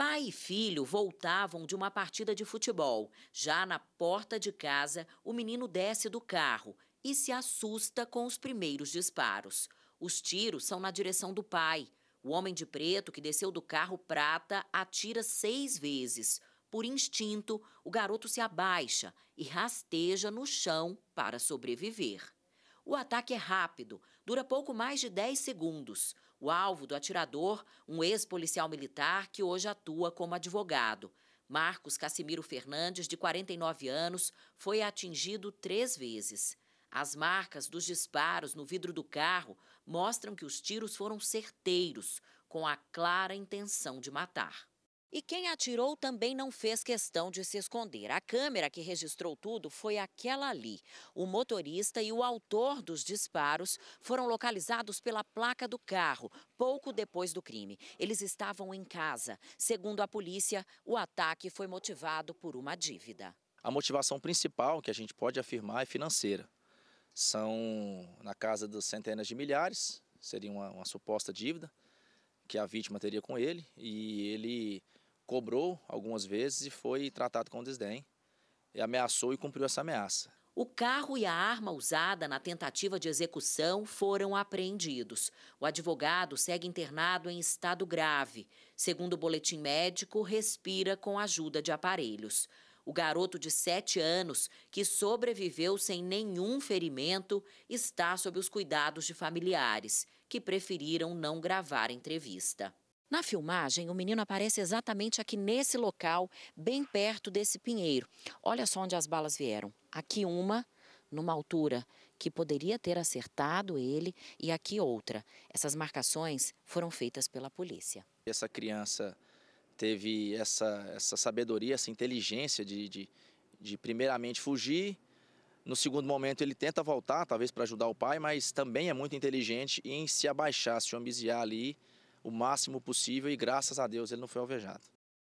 Pai e filho voltavam de uma partida de futebol. Já na porta de casa, o menino desce do carro e se assusta com os primeiros disparos. Os tiros são na direção do pai. O homem de preto que desceu do carro prata atira seis vezes. Por instinto, o garoto se abaixa e rasteja no chão para sobreviver. O ataque é rápido, dura pouco mais de 10 segundos. O alvo do atirador, um ex-policial militar que hoje atua como advogado. Marcos Casimiro Fernandes, de 49 anos, foi atingido três vezes. As marcas dos disparos no vidro do carro mostram que os tiros foram certeiros, com a clara intenção de matar. E quem atirou também não fez questão de se esconder. A câmera que registrou tudo foi aquela ali. O motorista e o autor dos disparos foram localizados pela placa do carro pouco depois do crime. Eles estavam em casa. Segundo a polícia, o ataque foi motivado por uma dívida. A motivação principal que a gente pode afirmar é financeira. São na casa das centenas de milhares, seria uma, uma suposta dívida que a vítima teria com ele, e ele cobrou algumas vezes e foi tratado com desdém. E ameaçou e cumpriu essa ameaça. O carro e a arma usada na tentativa de execução foram apreendidos. O advogado segue internado em estado grave. Segundo o boletim médico, respira com a ajuda de aparelhos. O garoto de 7 anos, que sobreviveu sem nenhum ferimento, está sob os cuidados de familiares, que preferiram não gravar entrevista. Na filmagem, o menino aparece exatamente aqui nesse local, bem perto desse pinheiro. Olha só onde as balas vieram. Aqui uma, numa altura que poderia ter acertado ele, e aqui outra. Essas marcações foram feitas pela polícia. Essa criança teve essa, essa sabedoria, essa inteligência de, de, de primeiramente fugir, no segundo momento, ele tenta voltar, talvez para ajudar o pai, mas também é muito inteligente em se abaixar, se ambiziar ali o máximo possível e graças a Deus ele não foi alvejado.